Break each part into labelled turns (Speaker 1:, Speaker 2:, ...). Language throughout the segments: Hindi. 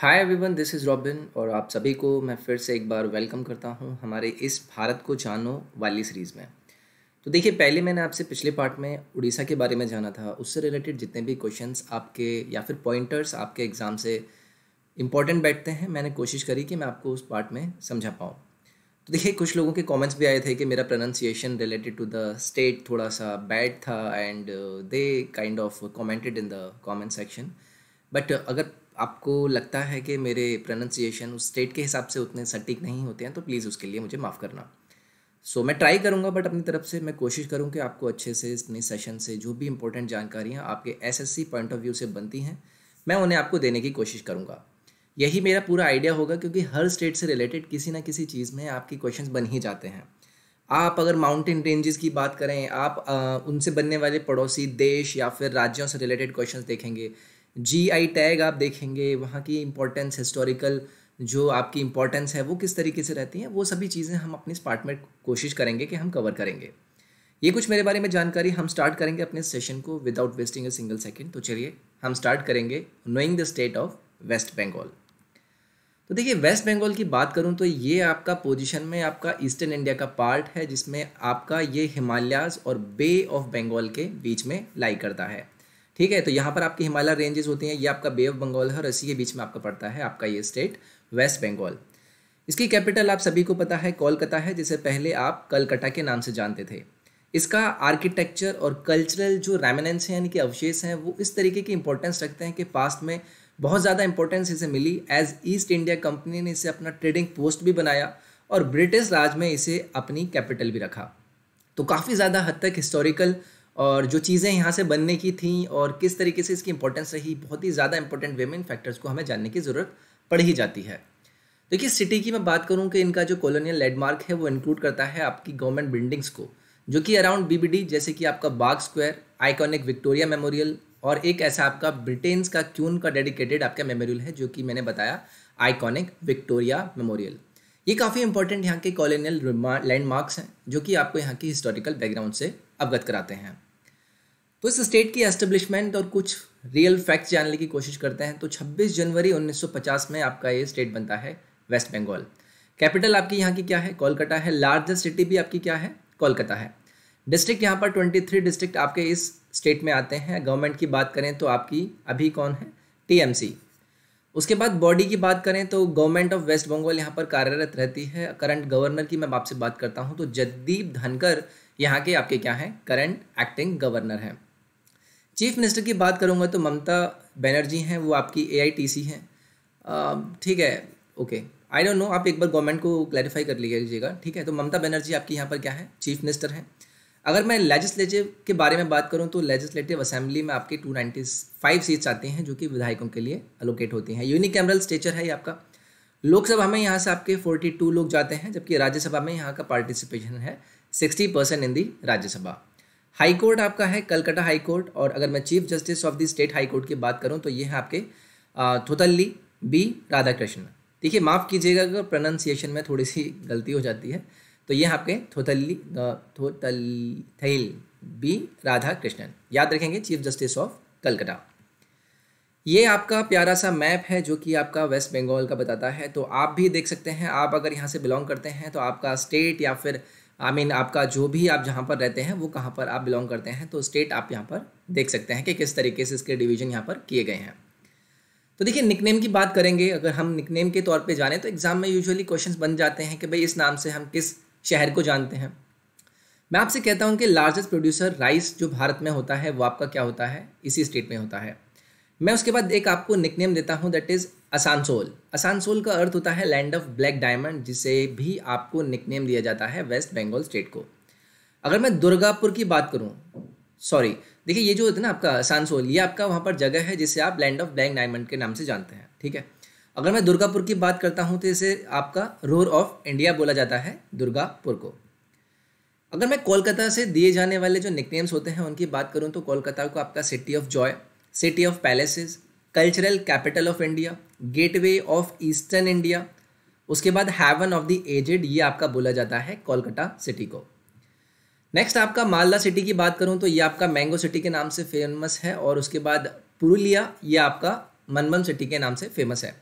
Speaker 1: hi everyone this is Robin और आप सभी को मैं फिर से एक बार वेलकम करता हूं हमारे इस भारत को जानो वाली सीरीज़ में तो देखिए पहले मैंने आपसे पिछले पार्ट में उड़ीसा के बारे में जाना था उससे रिलेटेड जितने भी क्वेश्चंस आपके या फिर पॉइंटर्स आपके एग्ज़ाम से इम्पॉर्टेंट बैठते हैं मैंने कोशिश करी कि मैं आपको उस पार्ट में समझा पाऊँ तो देखिए कुछ लोगों के कॉमेंट्स भी आए थे कि मेरा pronunciation related to the state थोड़ा सा बैड था and they kind of commented in the comment section but अगर आपको लगता है कि मेरे प्रोनाउंसिएशन उस स्टेट के हिसाब से उतने सटीक नहीं होते हैं तो प्लीज़ उसके लिए मुझे माफ़ करना सो so, मैं ट्राई करूँगा बट अपनी तरफ से मैं कोशिश करूँ कि आपको अच्छे से अपने सेशन से जो भी इंपॉर्टेंट जानकारियाँ आपके सी पॉइंट ऑफ व्यू से बनती हैं मैं उन्हें आपको देने की कोशिश करूँगा यही मेरा पूरा आइडिया होगा क्योंकि हर स्टेट से रिलेटेड किसी ना किसी चीज़ में आपके क्वेश्चन बन ही जाते हैं आप अगर माउंटेन रेंजेस की बात करें आप आ, उनसे बनने वाले पड़ोसी देश या फिर राज्यों से रिलेटेड क्वेश्चंस देखेंगे जी आई टैग आप देखेंगे वहाँ की इम्पोर्टेंस हिस्टोरिकल जो आपकी इम्पोर्टेंस है वो किस तरीके से रहती हैं वो सभी चीज़ें हम अपने इस पार्ट में कोशिश करेंगे कि हम कवर करेंगे ये कुछ मेरे बारे में जानकारी हम स्टार्ट करेंगे अपने सेशन को without wasting a single second तो चलिए हम स्टार्ट करेंगे knowing the state of west Bengal तो देखिए वेस्ट बंगाल की बात करूँ तो ये आपका पोजिशन में आपका ईस्टर्न इंडिया का पार्ट है जिसमें आपका ये हिमालयाज और बे ऑफ बंगाल के बीच में लाई करता है ठीक है तो यहाँ पर आपकी हिमालय रेंजेस होती हैं ये आपका बे ऑफ बंगाल है और रसी के बीच में आपका पड़ता है आपका ये स्टेट वेस्ट बंगाल इसकी कैपिटल आप सभी को पता है कोलकाता है जिसे पहले आप कलकत्ता के नाम से जानते थे इसका आर्किटेक्चर और कल्चरल जो रेमिनेंस हैं यानी कि अवशेष हैं वो इस तरीके की इंपॉर्टेंस रखते हैं कि पास्ट में बहुत ज़्यादा इंपॉर्टेंस इसे मिली एज ईस्ट इंडिया कंपनी ने इसे अपना ट्रेडिंग पोस्ट भी बनाया और ब्रिटिश राज में इसे अपनी कैपिटल भी रखा तो काफ़ी ज़्यादा हद तक हिस्टोरिकल और जो चीज़ें यहाँ से बनने की थी और किस तरीके से इसकी इंपॉर्टेंस रही बहुत ही ज़्यादा इंपॉर्टेंट वेमेन फैक्टर्स को हमें जानने की ज़रूरत पड़ ही जाती है देखिए सिटी की मैं बात करूँ कि इनका जो कॉलोनियल लैंडमार्क है वो इंक्लूड करता है आपकी गवर्नमेंट बिल्डिंग्स को जो कि अराउंड बीबीडी जैसे कि आपका Bagh square iconic Victoria Memorial और एक ऐसा आपका ब्रिटेन्स का क्यून का डेडिकेटेड आपका मेमोरियल है जो कि मैंने बताया आइकॉनिक विक्टोरिया मेमोरियल ये काफ़ी इंपॉर्टेंट यहाँ के कॉलोनियल लैंडमार्क्स हैं जो कि आपको यहाँ की हिस्टोरिकल बैकग्राउंड से अवगत कराते हैं तो इस स्टेट की एस्टेब्लिशमेंट और कुछ रियल फैक्ट्स जानने की कोशिश करते हैं तो 26 जनवरी 1950 में आपका ये स्टेट बनता है वेस्ट बंगाल कैपिटल आपकी यहाँ की क्या है कोलकाता है लार्जेस्ट सिटी भी आपकी क्या है कोलकाता है डिस्ट्रिक्ट यहाँ पर 23 डिस्ट्रिक्ट आपके इस स्टेट में आते हैं गवर्नमेंट की बात करें तो आपकी अभी कौन है टी उसके बाद बॉडी की बात करें तो गवर्नमेंट ऑफ वेस्ट बंगाल यहाँ पर कार्यरत रहती है करंट गवर्नर की मैं आपसे बात करता हूँ तो जगदीप धनकर यहाँ के आपके क्या हैं करंट एक्टिंग गवर्नर हैं चीफ मिनिस्टर की बात करूँगा तो ममता बनर्जी हैं वो आपकी सी हैं ठीक है ओके आई डोंट नो आप एक बार गवर्नमेंट को क्लैरिफाई कर लीजिएगा ठीक है तो ममता बनर्जी आपकी यहाँ पर क्या है चीफ मिनिस्टर हैं अगर मैं लेजिस्लेटिव के बारे में बात करूं तो लेजिस्लेटिव असेंबली में आपके 295 सीट्स आती हैं जो कि विधायकों के लिए अलोकेट होती हैं यूनिक कैमरल स्टेचर है ये आपका लोकसभा में यहाँ से आपके 42 लोग जाते हैं जबकि राज्यसभा में यहाँ का पार्टिसिपेशन है sixty percent in the Rajya Sabha high court आपका है कलकत्ता हाई कोर्ट और अगर मैं chief justice of the state high court की बात करूँ तो ये है आपके थोतल्ली बी राधाकृष्ण देखिए माफ़ कीजिएगा अगर प्रोनाउंसिएशन में थोड़ी सी गलती हो जाती है तो ये आपके थोतल्ली थोतल बी राधा कृष्णन याद रखेंगे चीफ जस्टिस ऑफ कलकत्ता ये आपका प्यारा सा मैप है जो कि आपका वेस्ट बंगाल का बताता है तो आप भी देख सकते हैं आप अगर यहाँ से बिलोंग करते हैं तो आपका स्टेट या फिर आई मीन आपका जो भी आप जहाँ पर रहते हैं वो कहाँ पर आप बिलोंग करते हैं तो स्टेट आप यहाँ पर देख सकते हैं कि किस तरीके से इसके डिवीजन यहाँ पर किए गए हैं तो देखिए निकनेम की बात करेंगे अगर हम निकनेम के तौर पे जाने तो एग्ज़ाम में यूजुअली क्वेश्चंस बन जाते हैं कि भाई इस नाम से हम किस शहर को जानते हैं मैं आपसे कहता हूँ कि लार्जेस्ट प्रोड्यूसर राइस जो भारत में होता है वो आपका क्या होता है इसी स्टेट में होता है मैं उसके बाद एक आपको निकनेम देता हूँ दैट इज़ असानसोल असानसोल का अर्थ होता है लैंड ऑफ ब्लैक डायमंड जिसे भी आपको निकनेम दिया जाता है वेस्ट बंगाल स्टेट को अगर मैं दुर्गापुर की बात करूँ सॉरी देखिए ये जो होता है ना आपका असानसोल ये आपका वहाँ पर जगह है जिसे आप लैंड ऑफ ब्लैक डायमंड के नाम से जानते हैं ठीक है अगर मैं दुर्गापुर की बात करता हूँ तो इसे आपका रोर ऑफ इंडिया बोला जाता है दुर्गापुर को अगर मैं कोलकाता से दिए जाने वाले जो निकनेम्स होते हैं उनकी बात करूँ तो कोलकाता को आपका city of joy city of palaces cultural capital of India gateway of eastern India उसके बाद हैवन ऑफ द एजेड ये आपका बोला जाता है कोलकाता सिटी को नेक्स्ट आपका मालदा सिटी की बात करूँ तो ये आपका मैंगो सिटी के नाम से फेमस है और उसके बाद पुरुलिया ये आपका मनमन सिटी के नाम से फेमस है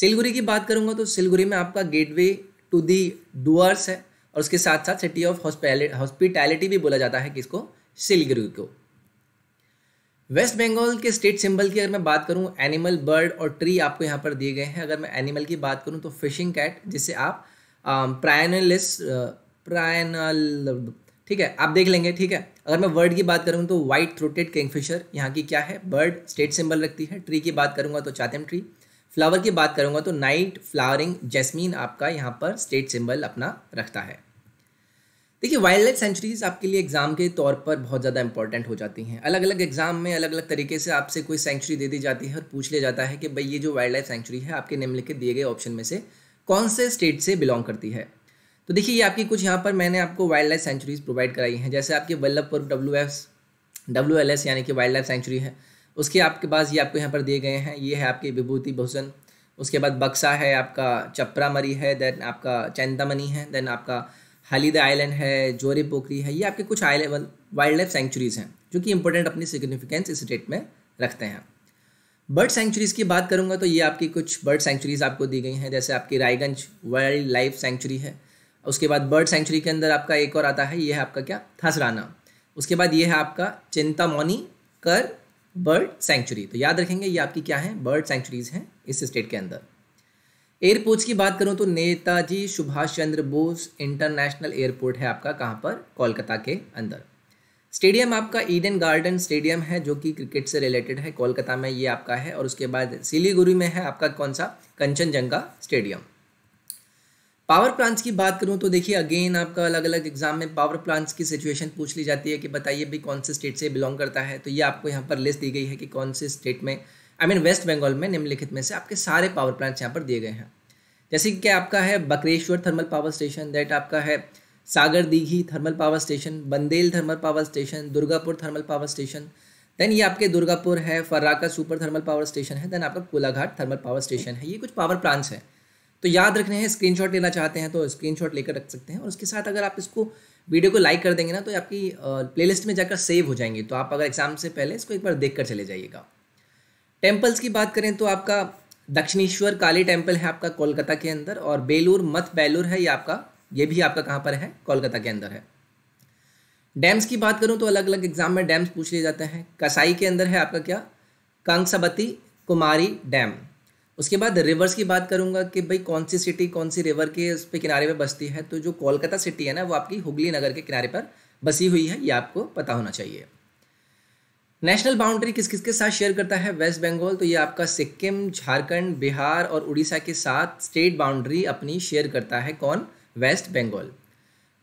Speaker 1: सिलगुरी की बात करूँगा तो सिलगुरी में आपका गेटवे टू दी डुअर्स है और उसके साथ साथ सिटी ऑफ हॉस्पिटैलिटी भी बोला जाता है किसको सिलगुरी को वेस्ट बंगाल के स्टेट सिंबल की अगर मैं बात करूं एनिमल बर्ड और ट्री आपको यहां पर दिए गए हैं अगर मैं एनिमल की बात करूं तो फिशिंग कैट जिसे आप प्रायनलिस प्रायनल ठीक है आप देख लेंगे ठीक है अगर मैं वर्ड की बात करूँ तो वाइट थ्रोटेड किंगफिशर यहाँ की क्या है बर्ड स्टेट सिंबल रखती है ट्री की बात करूँगा तो चातम ट्री फ्लावर की बात करूँगा तो नाइट फ्लावरिंग जैस्मीन आपका यहाँ पर स्टेट सिंबल अपना रखता है देखिए वाइल्ड लाइफ सेंचुरीज आपके लिए एग्ज़ाम के तौर पर बहुत ज़्यादा इंपॉर्टेंट हो जाती हैं अलग अलग एग्ज़ाम में अलग अलग तरीके से आपसे कोई सेंचुरी दे दी जाती है और पूछ लिया जाता है कि भाई ये जो वाइल्ड लाइफ सेंचुरी है आपके निम्नलिखित दिए गए ऑप्शन में से कौन से स्टेट से बिलोंग करती है तो देखिए ये आपकी कुछ यहाँ पर मैंने आपको वाइल्ड लाइफ सेंचुरीज प्रोवाइड कराई हैं जैसे आपके Vallabhpur W S W L S यानी कि वाइल्ड लाइफ सेंचुरी है उसके आपके पास ये आपको यहाँ पर दिए गए हैं ये है आपके विभूति भूषण उसके बाद बक्सा है आपका चपरा मरी है देन आपका चैंतामनी है देन आपका हालिदा आइलैंड है जोरी पोखरी है ये आपके कुछ आइलैंड वाइल्ड लाइफ सेंचुरीज़ हैं जो कि इंपॉर्टेंट अपनी सिग्निफिकेंस इस स्टेट में रखते हैं बर्ड सेंचुरीज़ की बात करूंगा तो ये आपकी कुछ बर्ड सेंचुरीज़ आपको दी गई हैं जैसे आपकी रायगंज वाइल्ड लाइफ सेंचुरी है उसके बाद बर्ड सेंचुरी के अंदर आपका एक और आता है ये है आपका क्या थसराना उसके बाद ये है आपका चिंतामौनी कर बर्ड सेंचुरी तो याद रखेंगे ये आपकी क्या है बर्ड सेंचुरीज़ हैं इस स्टेट के अंदर एयरपोर्ट्स की बात करूँ तो नेताजी सुभाष चंद्र बोस इंटरनेशनल एयरपोर्ट है आपका कहाँ पर कोलकाता के अंदर स्टेडियम आपका ईडन गार्डन स्टेडियम है जो कि क्रिकेट से रिलेटेड है कोलकाता में ये आपका है और उसके बाद सिलीगुड़ी में है आपका कौन सा कंचनजंगा स्टेडियम पावर प्लांट्स की बात करूं तो देखिए अगेन आपका अलग अलग एग्जाम में पावर प्लांट्स की सिचुएशन पूछ ली जाती है कि बताइए भी कौन से स्टेट से बिलोंग करता है तो ये आपको यहाँ पर लिस्ट दी गई है कि कौन से स्टेट में आई मीन वेस्ट बंगाल में निम्नलिखित में से आपके सारे पावर प्लांट्स यहाँ पर दिए गए हैं जैसे कि क्या आपका है Bakreshwar thermal power station that आपका है Sagar Dighi thermal power station Bandel thermal power station Durgapur thermal power station then ये आपके दुर्गापुर है Farakka super thermal power station है देन आपका कोलाघाट थर्मल पावर स्टेशन है ये कुछ पावर प्लांट्स हैं तो याद रखने हैं स्क्रीनशॉट लेना चाहते हैं तो स्क्रीनशॉट लेकर रख सकते हैं और उसके साथ अगर आप इसको वीडियो को लाइक कर देंगे ना तो आपकी प्लेलिस्ट में जाकर सेव हो जाएंगे तो आप अगर एग्जाम से पहले इसको एक बार देख कर चले जाइएगा टेम्पल्स की बात करें तो आपका दक्षिणेश्वर काली टेम्पल है आपका कोलकाता के अंदर और बेलूर मथ बेलूर है ये आपका ये भी आपका कहाँ पर है कोलकाता के अंदर है डैम्स की बात करूँ तो अलग अलग एग्जाम में डैम्स पूछ लिए जाते हैं कसाई के अंदर है आपका क्या कंसबती कुमारी डैम उसके बाद रिवर्स की बात करूँगा कि भाई कौन सी सिटी कौन सी रिवर के उस पर किनारे पर बसती है तो जो कोलकाता सिटी है ना वो आपकी हुगली नगर के किनारे पर बसी हुई है ये आपको पता होना चाहिए नेशनल बाउंड्री किस किस के साथ शेयर करता है वेस्ट बंगाल तो ये आपका सिक्किम झारखंड बिहार और उड़ीसा के साथ स्टेट बाउंड्री अपनी शेयर करता है कौन वेस्ट बंगाल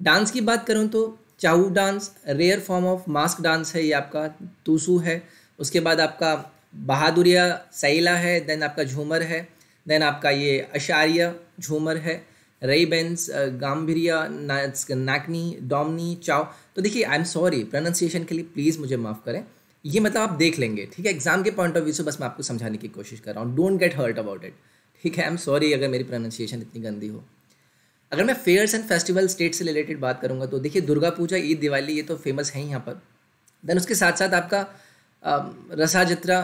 Speaker 1: डांस की बात करूँ तो Chhau dance rare form of mask dance है ये आपका तूसू है उसके बाद आपका बहादुरिया सैला है देन आपका झूमर है देन आपका ये अशारिया झूमर है रई बेंस गांभीरिया नाकनी डोमनी चाओ तो देखिए आई एम सॉरी प्रोनाउंसिएशन के लिए प्लीज़ मुझे माफ़ करें ये मतलब आप देख लेंगे ठीक है एग्जाम के पॉइंट ऑफ व्यू से बस मैं आपको समझाने की कोशिश कर रहा हूँ don't get hurt about it ठीक है आई एम सॉरी अगर मेरी प्रोनाउंसिएशन इतनी गंदी हो अगर मैं फेयर्स एंड फेस्टिवल स्टेट से रिलेटेड बात करूँगा तो देखिए दुर्गा पूजा ईद दिवाली ये तो फेमस है ही यहाँ पर देन उसके साथ साथ आपका रसा जत्रा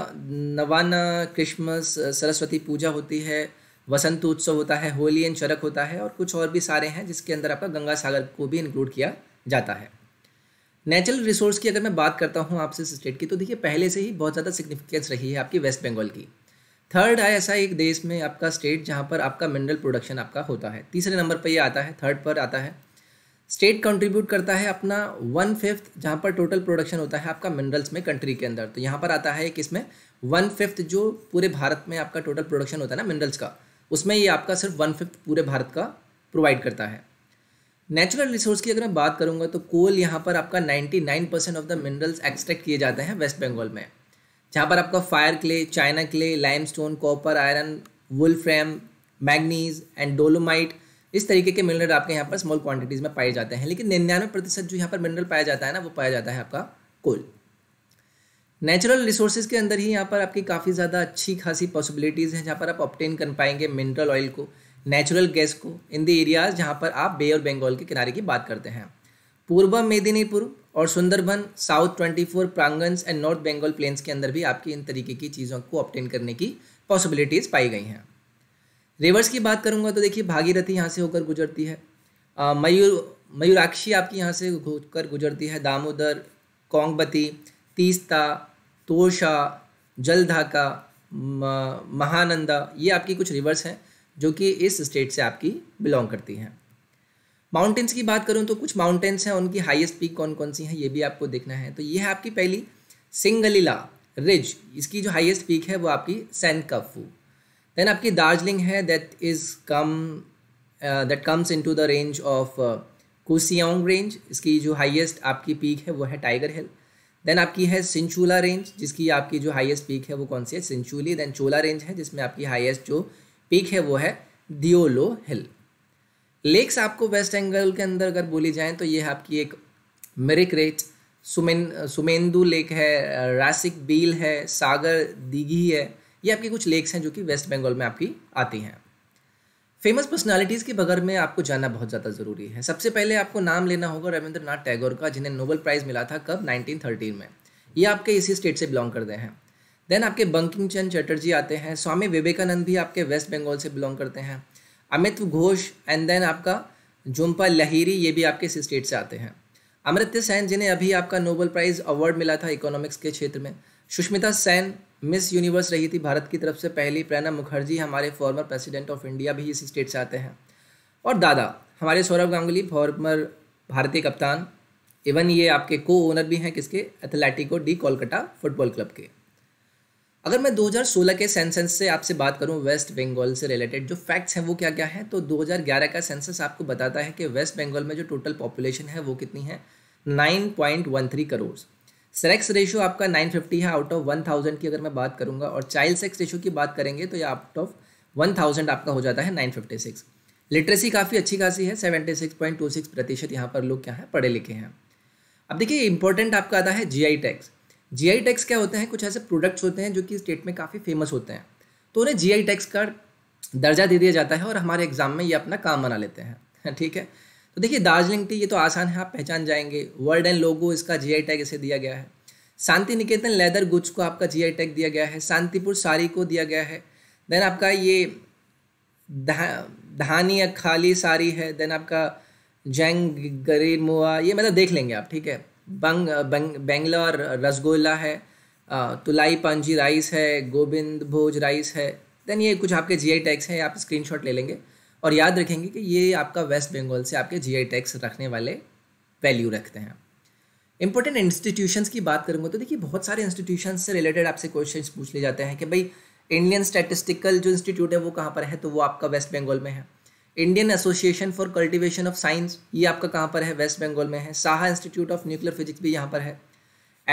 Speaker 1: नवाना क्रिसमस सरस्वती पूजा होती है वसंत उत्सव होता है होली एंड चरक होता है और कुछ और भी सारे हैं जिसके अंदर आपका गंगा सागर को भी इंक्लूड किया जाता है नेचुरल रिसोर्स की अगर मैं बात करता हूँ आपसे स्टेट की तो देखिए पहले से ही बहुत ज़्यादा सिग्निफिकेंस रही है आपकी वेस्ट बंगाल की थर्ड है ऐसा एक देश में आपका स्टेट जहाँ पर आपका मिनरल प्रोडक्शन आपका होता है तीसरे नंबर पर ये आता है थर्ड पर आता है स्टेट कंट्रीब्यूट करता है अपना वन फिफ्थ जहाँ पर टोटल प्रोडक्शन होता है आपका मिनरल्स में कंट्री के अंदर तो यहाँ पर आता है कि इसमें वन फिफ्थ जो पूरे भारत में आपका टोटल प्रोडक्शन होता है ना मिनरल्स का उसमें ये आपका सिर्फ वन फिफ्थ पूरे भारत का प्रोवाइड करता है नेचुरल रिसोर्स की अगर मैं बात करूँगा तो कोल यहाँ पर आपका 99 percent of the minerals extract किए जाते हैं वेस्ट बंगाल में जहाँ पर आपका fire clay china clay limestone copper iron wolfram manganese and dolomite इस तरीके के मिनरल आपके यहाँ पर स्मॉल क्वांटिटीज़ में पाए जाते हैं लेकिन निन्यानवे प्रतिशत जो यहाँ पर मिनरल पाया जाता है ना वो पाया जाता है आपका कोल नेचुरल रिसोर्सेज के अंदर ही यहाँ पर आपकी काफ़ी ज़्यादा अच्छी खासी पॉसिबिलिटीज़ हैं जहाँ पर आप ऑप्टेन कर पाएंगे मिनरल ऑयल को नेचुरल गैस को इन द एरियाज जहाँ पर आप बे और बंगाल के किनारे की बात करते हैं पूर्व मेदिनीपुर और Sundarban south 24 Parganas and north Bengal plains के अंदर भी आपकी इन तरीके की चीज़ों को ऑप्टेन करने की पॉसिबिलिटीज़ पाई गई हैं रिवर्स की बात करूँगा तो देखिए भागीरथी यहाँ से होकर गुजरती है मयूर मयूराक्षी आपकी यहाँ से होकर गुजरती है दामोदर कोंगबती तीस्ता तोशा जलधाका महानंदा ये आपकी कुछ रिवर्स हैं जो कि इस स्टेट से आपकी बिलोंग करती हैं माउंटेन्स की बात करूँ तो कुछ माउंटेन्स हैं उनकी हाइस्ट पीक कौन कौन सी हैं ये भी आपको देखना है तो ये है आपकी पहली सिंगलीला रिज इसकी जो हाइएस्ट पीक है वो आपकी कफू देन आपकी दार्जिलिंग है that is come that comes into the range of Kurseong range इसकी जो हाइएस्ट आपकी पीक है वो है टाइगर हिल देन आपकी है सिंचूला रेंज जिसकी आपकी जो हाइएस्ट पीक है वो कौन सी है सिंचूली देन चोला रेंज है जिसमें आपकी हाइएस्ट जो पीक है वो है दियोलो हिल लेक्स आपको वेस्ट एंगल के अंदर अगर बोली जाए तो ये आपकी एक मेरिक रेट सुमेन सुमेंदू लेक है रासिक बील है सागर दीघी है ये आपकी कुछ लेक्स हैं जो कि वेस्ट बंगाल में आपकी आती हैं फेमस पर्सनालिटीज़ के बगैर में आपको जानना बहुत ज़्यादा ज़रूरी है सबसे पहले आपको नाम लेना होगा रविंद्रनाथ टैगोर का जिन्हें नोबल प्राइज़ मिला था कब 1913 में ये आपके इसी स्टेट से बिलोंग करते हैं देन आपके बंकिम चंद चटर्जी आते हैं स्वामी विवेकानंद भी आपके वेस्ट बंगाल से बिलोंग करते हैं अमित घोष एंड देन आपका जुम्पा लहिरी ये भी आपके इस स्टेट से आते हैं अमृत्य सैन जिन्हें अभी आपका नोबल प्राइज़ अवार्ड मिला था इकोनॉमिक्स के क्षेत्र में सुष्मिता सेन मिस यूनिवर्स रही थी भारत की तरफ से पहली प्रणब मुखर्जी हमारे फॉर्मर प्रेसिडेंट ऑफ इंडिया भी इस स्टेट से आते हैं और दादा हमारे सौरभ गांगुली फॉर्मर भारतीय कप्तान इवन ये आपके को ओनर भी हैं किसके Atletico de Kolkata football club के अगर मैं 2016 के सेंसस से आपसे बात करूं वेस्ट बंगाल से रिलेटेड जो फैक्ट्स हैं वो क्या क्या है तो 2011 का सेंसस आपको बताता है कि वेस्ट बंगाल में जो टोटल पॉपुलेशन है वो कितनी है 9.13 करोड़ सेक्स रेशियो आपका 950 है आउट ऑफ 1000 की अगर मैं बात करूंगा और चाइल्ड सेक्स रेशियो की बात करेंगे तो ये आउट ऑफ 1000 आपका हो जाता है 956 लिटरेसी काफ़ी अच्छी खासी है 76.26 प्रतिशत यहाँ पर लोग क्या है पढ़े लिखे हैं अब देखिए इंपॉर्टेंट आपका आता है जी आई टैक्स जी आई टैक्स क्या होते हैं कुछ ऐसे प्रोडक्ट्स होते हैं जो कि स्टेट में काफ़ी फेमस होते हैं तो उन्हें जी आई टैक्स का दर्जा दे दिया जाता है और हमारे एग्ज़ाम में ये अपना काम बना लेते हैं ठीक है तो देखिए दार्जिलिंग टी ये तो आसान है आप पहचान जाएंगे वर्ल्ड एंड लोगो इसका जी आई टैग इसे दिया गया है शांति निकेतन लेदर गुड्स को आपका जी आई टैग दिया गया है शांतिपुर साड़ी को दिया गया है देन आपका ये धानी या खाली साड़ी है देन आपका जैंग गरीमुआ ये मतलब देख लेंगे आप ठीक है बंग बेंगलोर रसगोला है तुलाई पांजी राइस है गोविंद भोज राइस है देन ये कुछ आपके जी आई टैक्स हैं आप शॉट ले लेंगे और याद रखेंगे कि ये आपका वेस्ट बंगाल से आपके जी आई टैक्स रखने वाले वैल्यू रखते हैं इंपॉर्टेंट इंस्टीट्यूशंस की बात करूँगा तो देखिए बहुत सारे इंस्टीट्यूशन से रिलेटेड आपसे क्वेश्चन पूछ ले जाते हैं कि भाई इंडियन स्टैटिस्टिकल जो इंस्टीट्यूट है वो कहाँ पर है तो वो आपका वेस्ट बंगाल में है Indian association for cultivation of science ये आपका कहाँ पर है वेस्ट बंगाल में है Saha institute of nuclear physics भी यहाँ पर है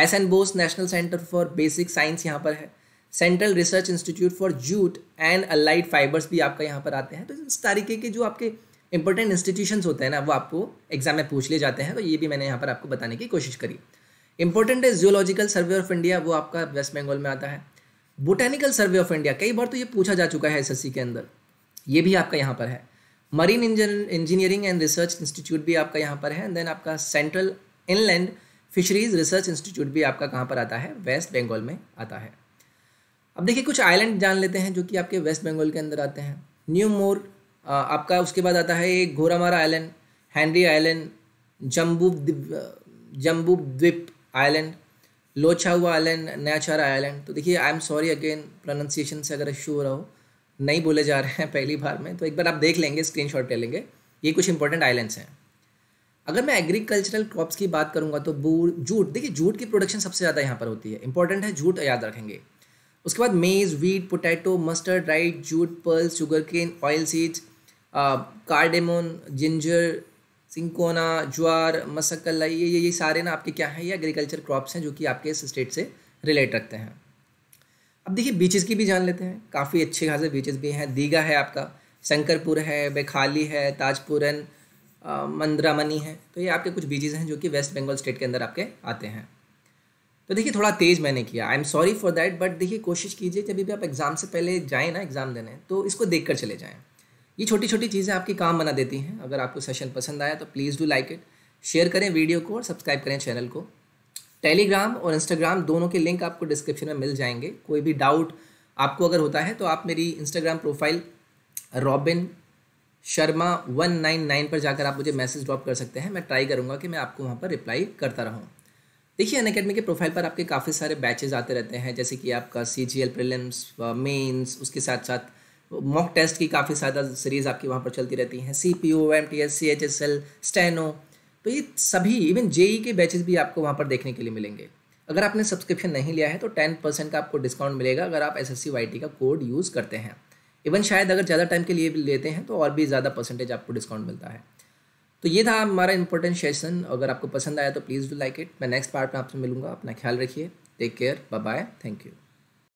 Speaker 1: S N Bose national centre for basic science यहाँ पर है central research institute for jute and allied fibres भी आपका यहाँ पर आते हैं तो इस तरीके के जो आपके इंपॉर्टेंट इंस्टीट्यूशंस होते हैं ना वो आपको एग्जाम में पूछ लिए जाते हैं तो ये भी मैंने यहाँ पर आपको बताने की कोशिश करी इंपॉर्टेंट है जियोलॉजिकल सर्वे ऑफ इंडिया वो आपका वेस्ट बंगाल में आता है बोटेनिकल सर्वे ऑफ इंडिया कई बार तो ये पूछा जा चुका है सी के अंदर ये भी आपका यहाँ पर है marine engineering and research institute भी आपका यहाँ पर है एंड देन आपका central inland fisheries research institute भी आपका कहाँ पर आता है वेस्ट बंगाल में आता है अब देखिए कुछ आइलैंड जान लेते हैं जो कि आपके वेस्ट बंगाल के अंदर आते हैं न्यू मोर आपका उसके बाद आता है एक Ghoramara island Henry island Jambu Jambu Dwip island हुआ आइलैंड नयाचारा आइलैंड तो देखिए I am sorry again pronunciation से अगर इशू हो रहा हो नहीं बोले जा रहे हैं पहली बार में तो एक बार आप देख लेंगे स्क्रीन शॉट ले लेंगे ये कुछ इंपॉर्टेंट आइलैंड्स हैं अगर मैं एग्रीकल्चरल क्रॉप्स की बात करूंगा तो बूट जूट देखिए जूट की प्रोडक्शन सबसे ज़्यादा यहाँ पर होती है इंपॉर्टेंट है जूट याद रखेंगे उसके बाद maize wheat potato mustard rice jute pearl sugarcane oilseeds cardamom ginger cinchona jowar मसकल ये ये ये सारे ना आपके क्या हैं ये एग्रीकल्चर क्रॉप्स हैं जो कि आपके स्टेट से रिलेट रखते हैं अब देखिए बीचेस की भी जान लेते हैं काफ़ी अच्छे खासे बीचेस भी हैं दीघा है आपका शंकरपुर है बेखाली है ताजपुरन मंद्रामनी है तो ये आपके कुछ बीचेस हैं जो कि वेस्ट बंगाल स्टेट के अंदर आपके आते हैं तो देखिए थोड़ा तेज़ मैंने किया I am sorry for that but देखिए कोशिश कीजिए जब भी आप एग्ज़ाम से पहले जाएँ ना एग्ज़ाम देने तो इसको देख कर चले जाएँ ये छोटी छोटी चीज़ें आपकी काम बना देती हैं अगर आपको सेशन पसंद आया तो please do like it share करें वीडियो को और सब्सक्राइब करें चैनल को टेलीग्राम और इंस्टाग्राम दोनों के लिंक आपको डिस्क्रिप्शन में मिल जाएंगे कोई भी डाउट आपको अगर होता है तो आप मेरी Instagram profile Robin Sharma one nine nine पर जाकर आप मुझे मैसेज ड्रॉप कर सकते हैं मैं ट्राई करूँगा कि मैं आपको वहाँ पर रिप्लाई करता रहूँ देखिए अन अकेडमी के प्रोफाइल पर आपके काफ़ी सारे बैचेज आते रहते हैं जैसे कि आपका C G L prelims mains उसके साथ साथ मॉक टेस्ट की काफ़ी ज़्यादा सीरीज़ आपकी वहाँ पर चलती रहती हैं C P O M T S C H S L steno तो ये सभी इवन जेई e के बैचेस भी आपको वहाँ पर देखने के लिए मिलेंगे अगर आपने सब्सक्रिप्शन नहीं लिया है तो टेन परसेंट का आपको डिस्काउंट मिलेगा अगर आप एस एस का कोड यूज़ करते हैं इवन शायद अगर ज़्यादा टाइम के लिए भी लेते हैं तो और भी ज़्यादा परसेंटेज आपको डिस्काउंट मिलता है तो ये था हमारा इंपॉर्टेंट सेशन अगर आपको पसंद आया तो प्लीज़ डू लाइक इट मैं नेक्स्ट पार्ट में आपसे मिलूंगा अपना ख्याल रखिए take care bye bye thank you